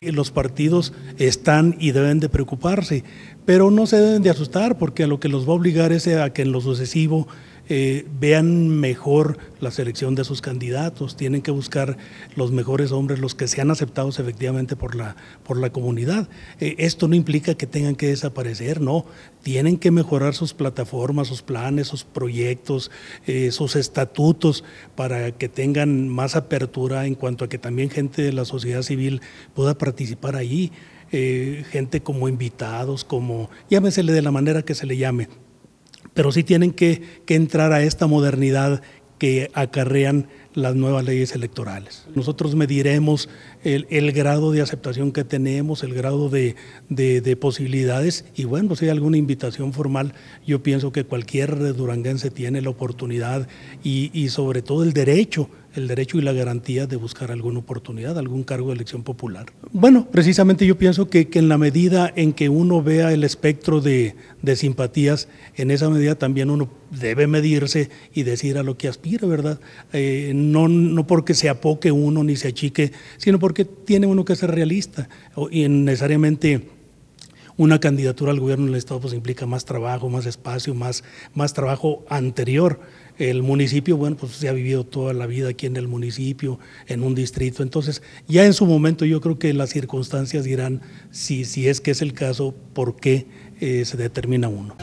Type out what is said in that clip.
Los partidos están y deben de preocuparse, pero no se deben de asustar porque a lo que los va a obligar es a que en lo sucesivo eh, vean mejor la selección de sus candidatos, tienen que buscar los mejores hombres, los que sean aceptados efectivamente por la, por la comunidad. Eh, esto no implica que tengan que desaparecer, no, tienen que mejorar sus plataformas, sus planes, sus proyectos, eh, sus estatutos para que tengan más apertura en cuanto a que también gente de la sociedad civil pueda participar allí. gente como invitados, como llámesele de la manera que se le llame, pero sí tienen que, entrar a esta modernidad que acarrean las nuevas leyes electorales. Nosotros mediremos el, grado de aceptación que tenemos, el grado de, posibilidades y bueno, si hay alguna invitación formal, yo pienso que cualquier duranguense tiene la oportunidad y, y sobre todo el derecho el derecho y la garantía de buscar alguna oportunidad, algún cargo de elección popular. Bueno, precisamente yo pienso que, en la medida en que uno vea el espectro de, simpatías, en esa medida también uno debe medirse y decir a lo que aspira, ¿verdad? Eh, no, no porque se apoque uno ni se achique, sino porque tiene uno que ser realista y necesariamente una candidatura al gobierno del Estado pues implica más trabajo, más espacio, más, más trabajo anterior. El municipio, bueno, pues se ha vivido toda la vida aquí en el municipio, en un distrito. Entonces, ya en su momento yo creo que las circunstancias dirán, si, si es que es el caso, por qué eh, se determina uno.